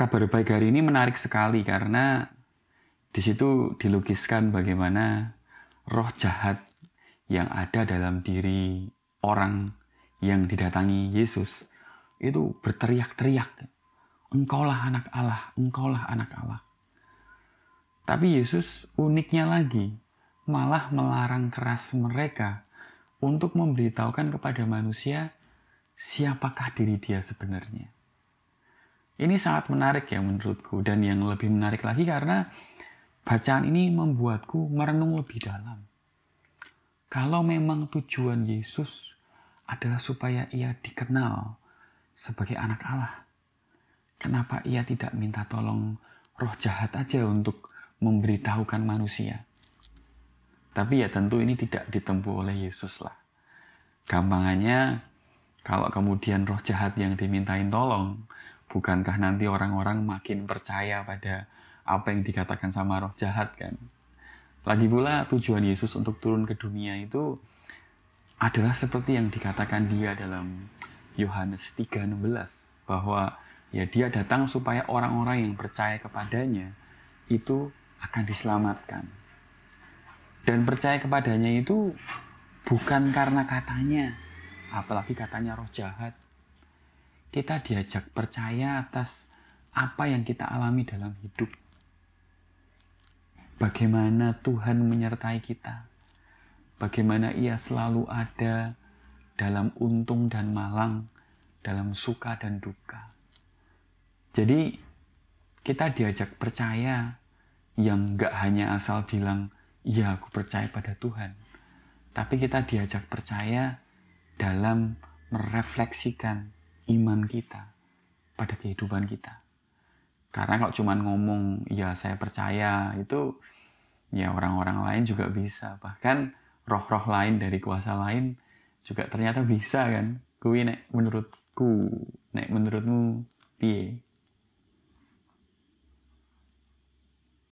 kabar baik hari ini menarik sekali karena di situ dilukiskan bagaimana roh jahat yang ada dalam diri orang yang didatangi Yesus itu berteriak-teriak, "Engkaulah anak Allah, engkaulah anak Allah." Tapi Yesus uniknya lagi malah melarang keras mereka untuk memberitahukan kepada manusia siapakah diri dia sebenarnya. Ini sangat menarik ya menurutku dan yang lebih menarik lagi karena bacaan ini membuatku merenung lebih dalam. Kalau memang tujuan Yesus adalah supaya ia dikenal sebagai anak Allah, kenapa ia tidak minta tolong roh jahat aja untuk memberitahukan manusia? Tapi ya tentu ini tidak ditempuh oleh Yesus lah. Gampangannya kalau kemudian roh jahat yang dimintain tolong bukankah nanti orang-orang makin percaya pada apa yang dikatakan sama roh jahat kan? Lagi pula tujuan Yesus untuk turun ke dunia itu adalah seperti yang dikatakan dia dalam Yohanes 3:16 bahwa ya dia datang supaya orang-orang yang percaya kepadanya itu akan diselamatkan. Dan percaya kepadanya itu bukan karena katanya, apalagi katanya roh jahat, kita diajak percaya atas apa yang kita alami dalam hidup. Bagaimana Tuhan menyertai kita. Bagaimana ia selalu ada dalam untung dan malang, dalam suka dan duka. Jadi kita diajak percaya yang gak hanya asal bilang, ya aku percaya pada Tuhan. Tapi kita diajak percaya dalam merefleksikan iman kita pada kehidupan kita. Karena kalau cuma ngomong ya saya percaya itu ya orang-orang lain juga bisa. Bahkan roh-roh lain dari kuasa lain juga ternyata bisa kan. Kuwi nek menurutku, nek menurutmu piye?